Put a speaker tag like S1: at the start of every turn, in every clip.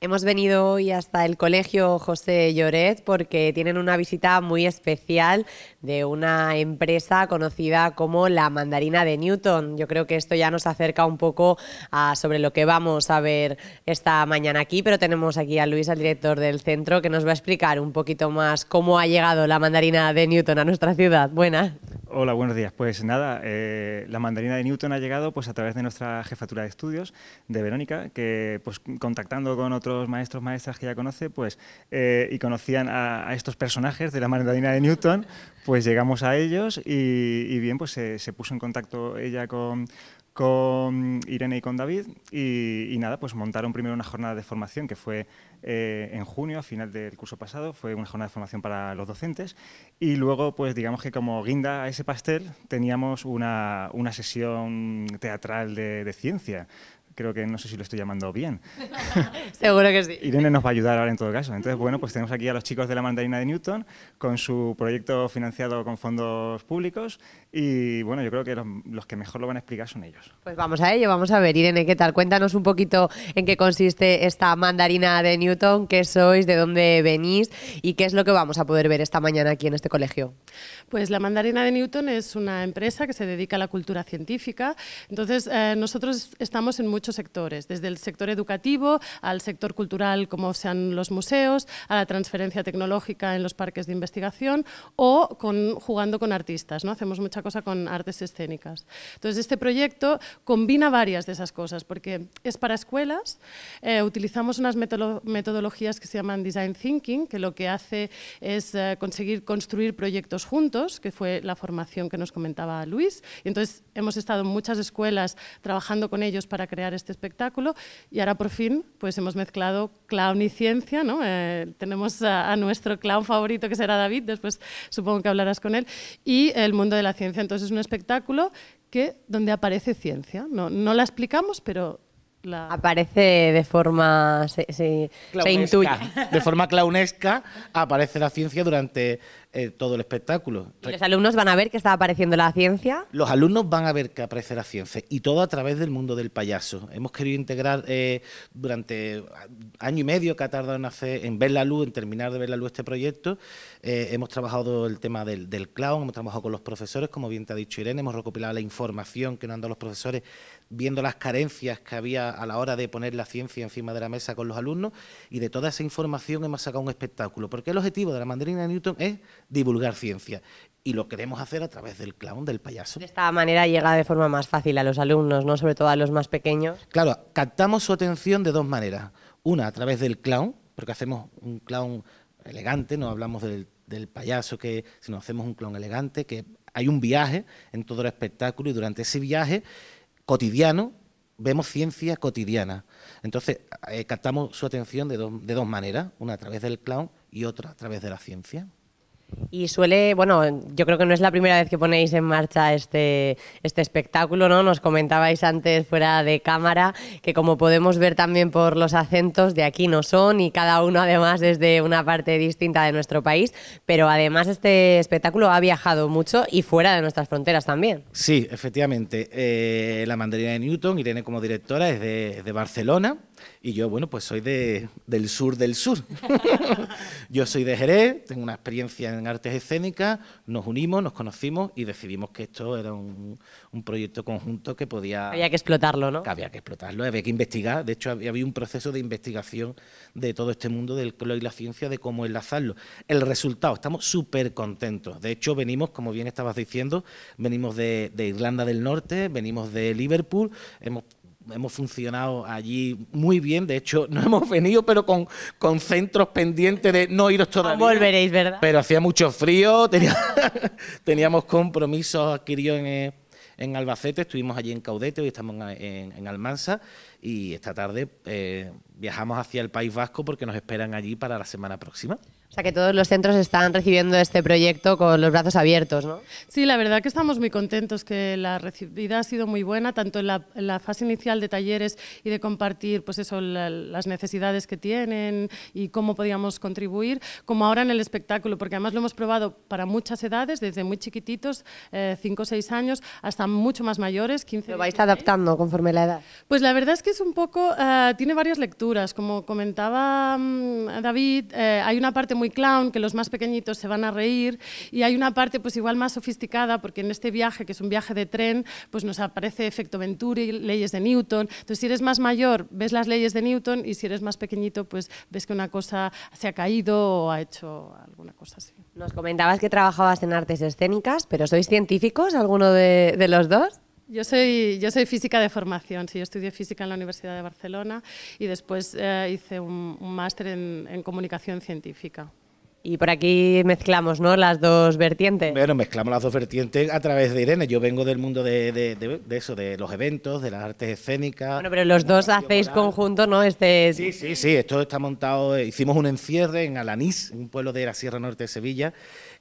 S1: Hemos venido hoy hasta el colegio José Lloret porque tienen una visita muy especial de una empresa conocida como la mandarina de Newton. Yo creo que esto ya nos acerca un poco a sobre lo que vamos a ver esta mañana aquí, pero tenemos aquí a Luis, el director del centro, que nos va a explicar un poquito más cómo ha llegado la mandarina de Newton a nuestra ciudad. Buenas.
S2: Hola, buenos días. Pues nada, eh, la mandarina de Newton ha llegado pues, a través de nuestra jefatura de estudios de Verónica, que pues, contactando con otros maestros, maestras que ya conoce, pues, eh, y conocían a, estos personajes de la mandarina de Newton, pues llegamos a ellos y, bien, pues se puso en contacto ella con, con Irene y con David y, nada, pues montaron primero una jornada de formación que fue eh, en junio, a final del curso pasado, fue una jornada de formación para los docentes y luego pues digamos que como guinda a ese pastel teníamos una, una sesión teatral de ciencia, creo que no sé si lo estoy llamando bien. Seguro que sí. Irene nos va a ayudar ahora en todo caso. Entonces, bueno, pues tenemos aquí a los chicos de la mandarina de Newton con su proyecto financiado con fondos públicos y bueno, yo creo que los, que mejor lo van a explicar son ellos.
S1: Pues vamos a ello, vamos a ver. Irene, ¿qué tal? Cuéntanos un poquito en qué consiste esta mandarina de Newton, qué sois, de dónde venís y qué es lo que vamos a poder ver esta mañana aquí en este colegio.
S3: Pues la mandarina de Newton es una empresa que se dedica a la cultura científica. Entonces, eh, nosotros estamos en muchos sectores, desde el sector educativo al sector cultural, como sean los museos, a la transferencia tecnológica en los parques de investigación o con, jugando con artistas. ¿no? Hacemos mucha cosa con artes escénicas. Entonces, este proyecto combina varias de esas cosas, porque es para escuelas, eh, utilizamos unas metodologías que se llaman Design Thinking, que lo que hace es eh, conseguir construir proyectos juntos, que fue la formación que nos comentaba Luis. Y entonces, hemos estado en muchas escuelas trabajando con ellos para crear este espectáculo y ahora por fin pues hemos mezclado clown y ciencia, eh, tenemos a, nuestro clown favorito que será David, después supongo que hablarás con él, y el mundo de la ciencia. Entonces es un espectáculo que, donde aparece ciencia, no, la explicamos, pero la...
S1: Aparece de
S4: forma. se, intuye. De forma clownesca aparece la ciencia durante eh, todo el espectáculo. los
S1: alumnos van a ver que está apareciendo la ciencia?
S4: Los alumnos van a ver que aparece la ciencia y todo a través del mundo del payaso. Hemos querido integrar eh, durante año y medio que ha tardado en, hacer, en ver la luz, en terminar de ver la luz este proyecto. Eh, hemos trabajado el tema del, del clown, hemos trabajado con los profesores, como bien te ha dicho Irene, hemos recopilado la información que nos han dado los profesores viendo las carencias que había a la hora de poner la ciencia encima de la mesa con los alumnos y de toda esa información hemos sacado un espectáculo, porque el objetivo de la mandarina de Newton es divulgar ciencia. Y lo queremos hacer a través del clown, del payaso. De
S1: esta manera llega de
S4: forma más fácil a los alumnos, ¿no? Sobre todo a los más pequeños. Claro, captamos su atención de dos maneras. Una, a través del clown, porque hacemos un clown elegante, no hablamos del, del payaso, que, sino hacemos un clown elegante, que hay un viaje en todo el espectáculo y durante ese viaje cotidiano vemos ciencia cotidiana. Entonces, eh, captamos su atención de, de dos maneras, una a través del clown y otra a través de la ciencia.
S1: Y suele, bueno, yo creo que no es la primera vez que ponéis en marcha este, este espectáculo, ¿no? Nos comentabais antes fuera de cámara que como podemos ver también por los acentos, de aquí no son y cada uno además desde una parte distinta de nuestro país, pero además este espectáculo ha viajado mucho y fuera de nuestras fronteras también.
S4: Sí, efectivamente. Eh, la mandarina de Newton, Irene como directora, es de, de Barcelona y yo, bueno, pues soy de, del sur del sur. yo soy de Jerez, tengo una experiencia en en artes escénicas, nos unimos, nos conocimos y decidimos que esto era un, proyecto conjunto que podía... Había
S1: que explotarlo, ¿no? había que
S4: explotarlo, había que investigar. De hecho, había, un proceso de investigación de todo este mundo del cloro y la ciencia, de cómo enlazarlo. El resultado, estamos súper contentos. De hecho, venimos, como bien estabas diciendo, venimos de, de Irlanda del Norte, venimos de Liverpool, hemos hemos funcionado allí muy bien. De hecho, no hemos venido, pero con, con centros pendientes de no iros todavía. No volveréis, ¿verdad? Pero hacía mucho frío, teníamos, teníamos compromisos adquiridos en, en, Albacete, estuvimos allí en Caudete, hoy estamos en, Almansa y esta tarde eh, viajamos hacia el País Vasco porque nos esperan allí para la semana próxima.
S1: O sea que todos los centros están recibiendo este proyecto con los brazos abiertos, ¿no?
S3: Sí, la verdad que estamos muy contentos, que la recibida ha sido muy buena, tanto en la, fase inicial de talleres y de compartir pues eso, las necesidades que tienen y cómo podíamos contribuir, como ahora en el espectáculo, porque además lo hemos probado para muchas edades, desde muy chiquititos, 5 eh, o 6 años, hasta mucho más mayores, 15 ¿Lo
S1: vais adaptando conforme la edad?
S3: Pues la verdad es que es un poco, eh, tiene varias lecturas, como comentaba mm, David, eh, hay una parte muy clown, que los más pequeñitos se van a reír y hay una parte pues igual más sofisticada porque en este viaje, que es un viaje de tren, pues nos aparece efecto Venturi, leyes de Newton. Entonces si eres más mayor ves las leyes de Newton y si eres más pequeñito pues ves que una cosa se ha caído o ha hecho alguna cosa así.
S1: Nos comentabas que trabajabas en artes escénicas, pero ¿sois científicos alguno de, de los dos?
S3: Yo soy, yo soy física de formación, sí, yo estudié física en la Universidad de Barcelona y después eh, hice un, máster en, comunicación científica.
S1: Y por aquí mezclamos,
S4: ¿no? Las dos vertientes. Bueno, mezclamos las dos vertientes a través de Irene. Yo vengo del mundo de, de, eso, de los eventos, de las artes escénicas. Bueno, pero los dos hacéis conjunto, ¿no? Este... Sí, sí, sí. Esto está montado. Eh, hicimos un encierre en Alanís, un pueblo de la Sierra Norte de Sevilla,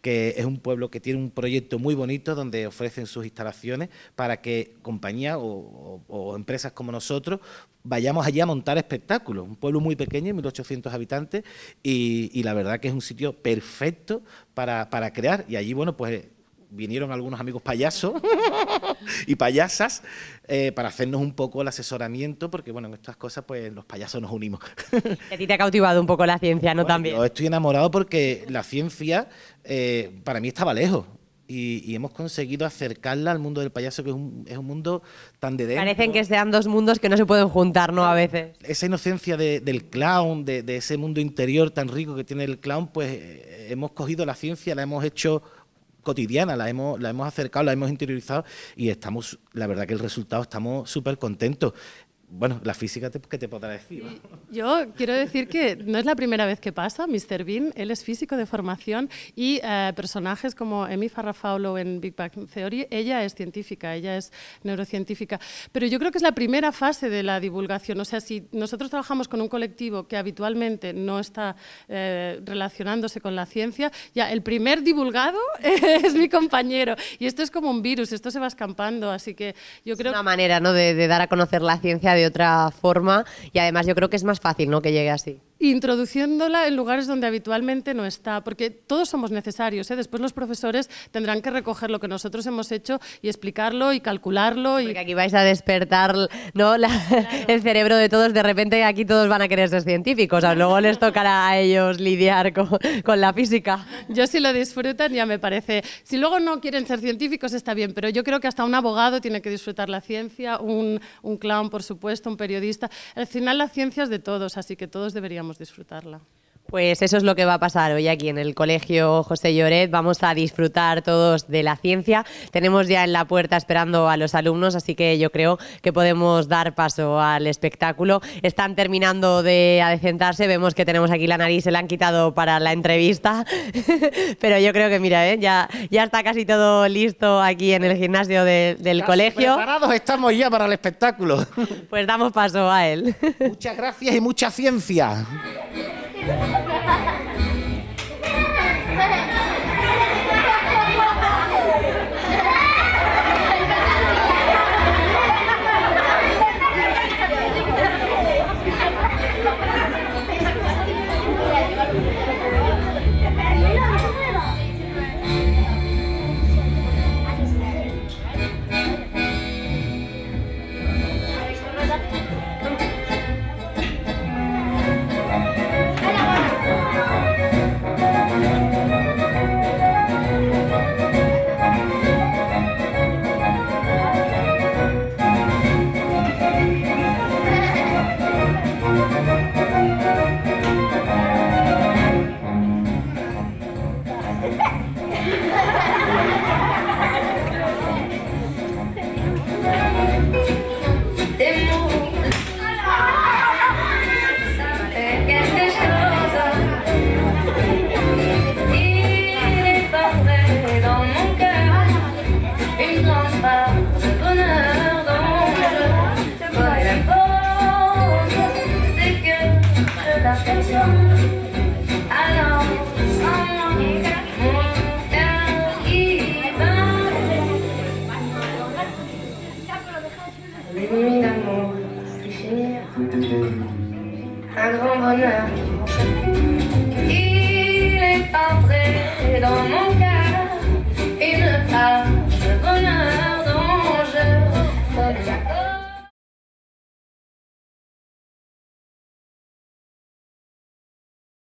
S4: que es un pueblo que tiene un proyecto muy bonito donde ofrecen sus instalaciones para que compañías o, empresas como nosotros vayamos allí a montar espectáculos. Un pueblo muy pequeño, 1.800 habitantes, y, la verdad que es un sitio perfecto para, para crear. Y allí, bueno, pues vinieron algunos amigos payasos y payasas eh, para hacernos un poco el asesoramiento, porque bueno, en estas cosas pues los payasos nos unimos. a ti te ha cautivado un poco la ciencia, ¿no? También. estoy enamorado porque la ciencia eh, para mí estaba lejos. Y, hemos conseguido acercarla al mundo del payaso, que es un, mundo tan de dentro. Parecen que sean dos mundos que no se pueden juntar, ¿no? A veces. Esa inocencia del clown, de ese mundo interior tan rico que tiene el clown, pues eh, hemos cogido la ciencia, la hemos hecho cotidiana, la hemos, la hemos acercado, la hemos interiorizado y estamos, la verdad que el resultado estamos súper contentos bueno, la física te, que te podrá decir.
S3: Yo quiero decir que no es la primera vez que pasa. Mr. Bean, él es físico de formación y eh, personajes como Emi Farrafaulo en Big Bang Theory, ella es científica, ella es neurocientífica. Pero yo creo que es la primera fase de la divulgación. O sea, si nosotros trabajamos con un colectivo que habitualmente no está eh, relacionándose con la ciencia, ya el primer divulgado es mi compañero. Y esto es como un virus, esto se va escampando. Así que
S1: yo creo. Es una manera, ¿no? De, dar a conocer la ciencia de otra forma y además yo creo que es más fácil, ¿no? Que llegue así
S3: introduciéndola en lugares donde habitualmente no está, porque todos somos necesarios. ¿eh? Después los profesores tendrán que recoger lo que nosotros hemos hecho y explicarlo y calcularlo.
S1: Porque y... aquí vais a despertar ¿no? el cerebro de todos. De repente aquí todos van a querer ser científicos. Luego les tocará a ellos lidiar con, la física. Yo si lo
S3: disfrutan ya me parece. Si luego no quieren ser científicos está bien, pero yo creo que hasta un abogado tiene que disfrutar la ciencia, un, un clown por supuesto, un periodista. Al final la ciencia es de todos, así que todos deberíamos disfrutarla.
S1: Pues eso es lo que va a pasar hoy aquí en el Colegio José Lloret. Vamos a disfrutar todos de la ciencia. Tenemos ya en la puerta esperando a los alumnos, así que yo creo que podemos dar paso al espectáculo. Están terminando de adecentarse. Vemos que tenemos aquí la nariz, se la han quitado para la entrevista. Pero yo creo que, mira, ¿eh? ya, ya está casi todo listo aquí en el gimnasio del colegio.
S4: Preparados estamos ya para el espectáculo. Pues damos paso a él. Muchas gracias y mucha ciencia. un grand bonheur. Il est entré dans mon cœur.